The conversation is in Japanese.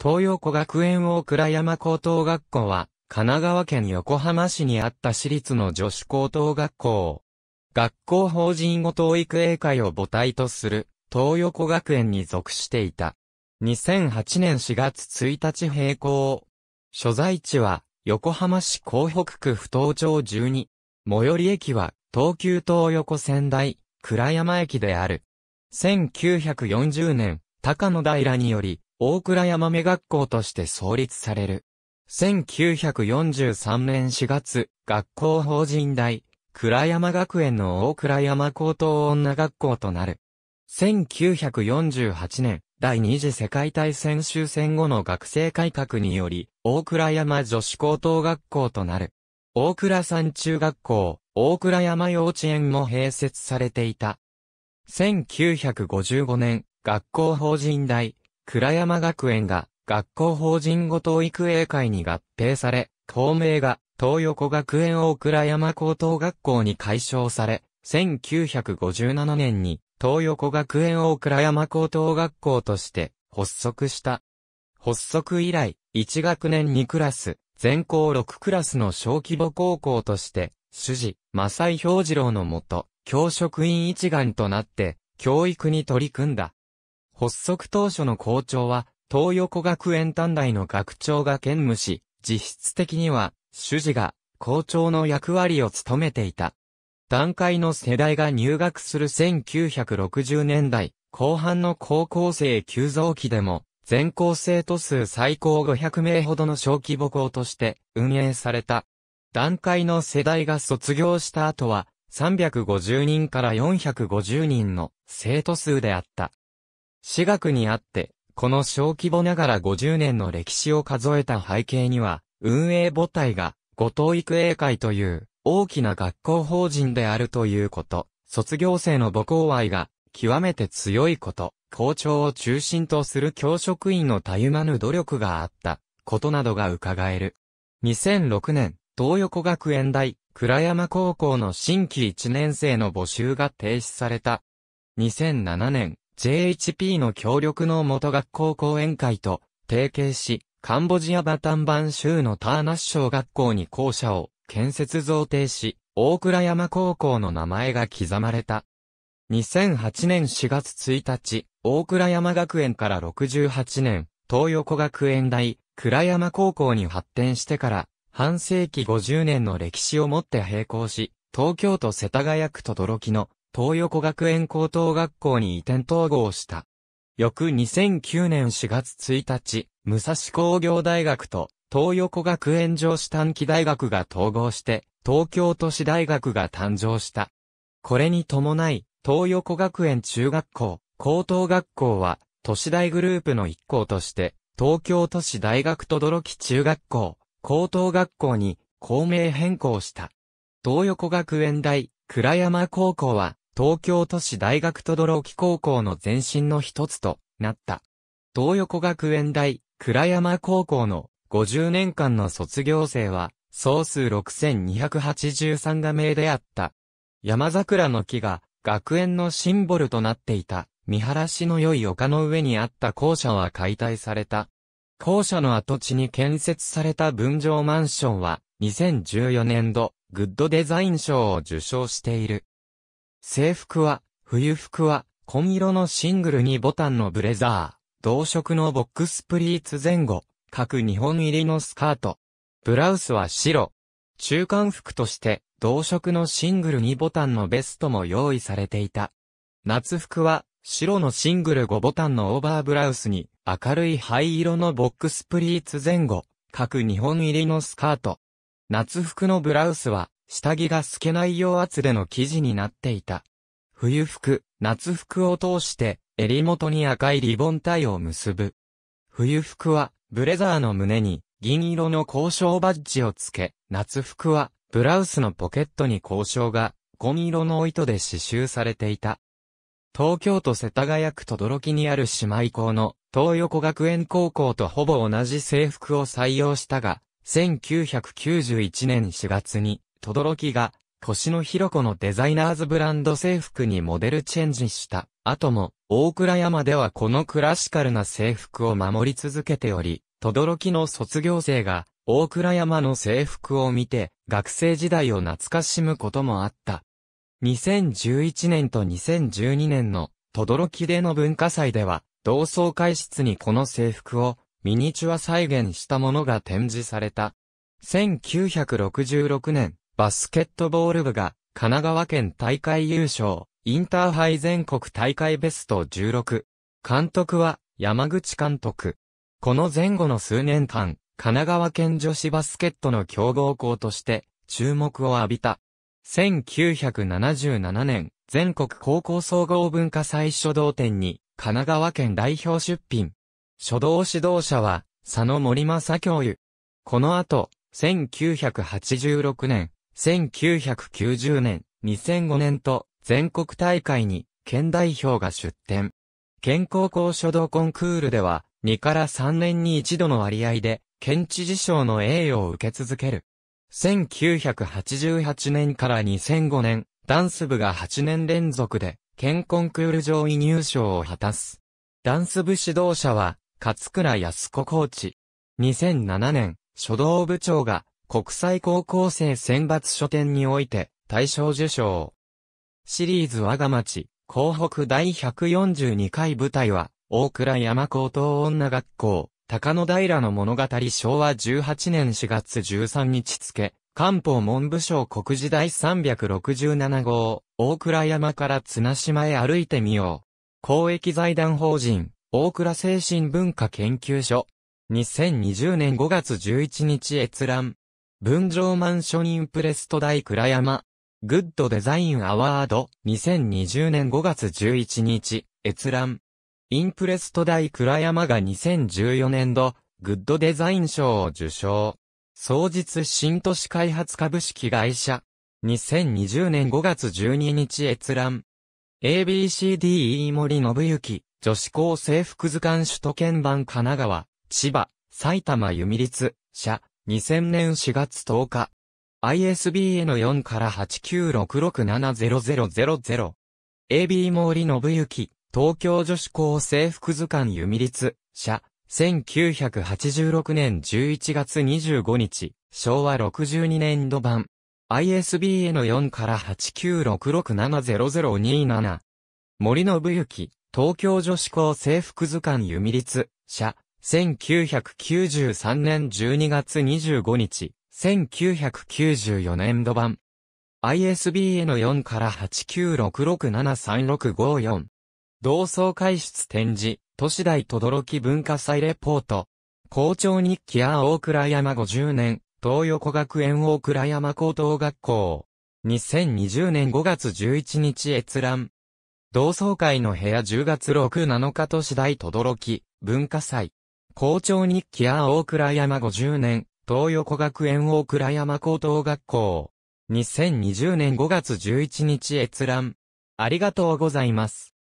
東洋学園大倉山高等学校は、神奈川県横浜市にあった私立の女子高等学校。学校法人後教育英会を母体とする、東横学園に属していた。2008年4月1日閉校。所在地は、横浜市港北区不当町12。最寄り駅は、東急東横仙台、倉山駅である。1940年、高野平により、大倉山目学校として創立される。1943年4月、学校法人大、倉山学園の大倉山高等女学校となる。1948年、第二次世界大戦終戦後の学生改革により、大倉山女子高等学校となる。大倉山中学校、大倉山幼稚園も併設されていた。1955年、学校法人大、倉山学園が学校法人後藤育英会に合併され、校名が東横学園大倉山高等学校に改称され、1957年に東横学園大倉山高等学校として発足した。発足以来、1学年2クラス、全校6クラスの小規模高校として、主事、正井表次郎のもと、教職員一丸となって、教育に取り組んだ。発足当初の校長は、東横学園短大の学長が兼務し、実質的には、主事が、校長の役割を務めていた。段階の世代が入学する1960年代、後半の高校生急増期でも、全校生徒数最高500名ほどの小規模校として運営された。段階の世代が卒業した後は、350人から450人の生徒数であった。私学にあって、この小規模ながら50年の歴史を数えた背景には、運営母体が、後島育英会という、大きな学校法人であるということ、卒業生の母校愛が、極めて強いこと、校長を中心とする教職員のたゆまぬ努力があった、ことなどが伺える。2006年、東横学園大、倉山高校の新規1年生の募集が停止された。2007年、JHP の協力の元学校講演会と提携し、カンボジアバタンバン州のターナッショ学校に校舎を建設贈呈し、大倉山高校の名前が刻まれた。2008年4月1日、大倉山学園から68年、東横学園大、倉山高校に発展してから、半世紀50年の歴史をもって並行し、東京都世田谷区どろきの東横学園高等学校に移転統合した。翌2009年4月1日、武蔵工業大学と東横学園上士短期大学が統合して、東京都市大学が誕生した。これに伴い、東横学園中学校、高等学校は、都市大グループの一校として、東京都市大学とろき中学校、高等学校に、校名変更した。東横学園大、倉山高校は、東京都市大学とどろき高校の前身の一つとなった。東横学園大、倉山高校の50年間の卒業生は、総数6283が名であった。山桜の木が学園のシンボルとなっていた、見晴らしの良い丘の上にあった校舎は解体された。校舎の跡地に建設された分譲マンションは、2014年度、グッドデザイン賞を受賞している。制服は、冬服は、紺色のシングルにボタンのブレザー、同色のボックスプリーツ前後、各2本入りのスカート。ブラウスは白。中間服として、同色のシングル2ボタンのベストも用意されていた。夏服は、白のシングル5ボタンのオーバーブラウスに、明るい灰色のボックスプリーツ前後、各2本入りのスカート。夏服のブラウスは、下着が透けないよう厚手の生地になっていた。冬服、夏服を通して、襟元に赤いリボンタイを結ぶ。冬服は、ブレザーの胸に、銀色の交渉バッジをつけ、夏服は、ブラウスのポケットに交渉が、紺色の糸で刺繍されていた。東京都世田谷区とどろきにある姉妹校の東横学園高校とほぼ同じ制服を採用したが、1991年4月に轟が、腰の広子のデザイナーズブランド制服にモデルチェンジした。後も、大倉山ではこのクラシカルな制服を守り続けており、轟の卒業生が、大倉山の制服を見て、学生時代を懐かしむこともあった。2011年と2012年の、轟での文化祭では、同窓会室にこの制服を、ミニチュア再現したものが展示された。1966年、バスケットボール部が、神奈川県大会優勝、インターハイ全国大会ベスト16。監督は、山口監督。この前後の数年間、神奈川県女子バスケットの強豪校として、注目を浴びた。1977年、全国高校総合文化祭初動展に、神奈川県代表出品。初動指導者は、佐野森正教諭。この後、1986年、1990年、2005年と全国大会に県代表が出展。県高校書道コンクールでは2から3年に一度の割合で県知事賞の栄誉を受け続ける。1988年から2005年、ダンス部が8年連続で県コンクール上位入賞を果たす。ダンス部指導者は勝倉康子コーチ。2007年、書道部長が国際高校生選抜書店において大賞受賞。シリーズ我が町、広北第142回舞台は、大倉山高等女学校、高野平の物語昭和18年4月13日付、官報文部省国時第367号、大倉山から綱島へ歩いてみよう。公益財団法人、大倉精神文化研究所。2020年5月11日閲覧。分譲マンションインプレスト大倉山。グッドデザインアワード2020年5月11日、閲覧。インプレスト大倉山が2014年度、グッドデザイン賞を受賞。創日新都市開発株式会社。2020年5月12日閲覧。ABCDE 森信之、女子高生服図鑑首都圏版神奈川、千葉、埼玉弓立、社、2000年4月10日。ISBN4 から8 9 6 6 7 0 0 0 AB 森信之、東京女子高生服図鑑弓立、社、1986年11月25日、昭和62年度版。ISBN4 から896670027。森信之、東京女子高生服図鑑弓立、社、1993年12月25日、1994年度版。ISBN4 から896673654。同窓会室展示、都市大とどろき文化祭レポート。校長日記や大倉山50年、東横学園大倉山高等学校。2020年5月11日閲覧。同窓会の部屋10月6、7日都市大とどろき文化祭。校長日記や大倉山50年、東横学園大倉山高等学校。2020年5月11日閲覧。ありがとうございます。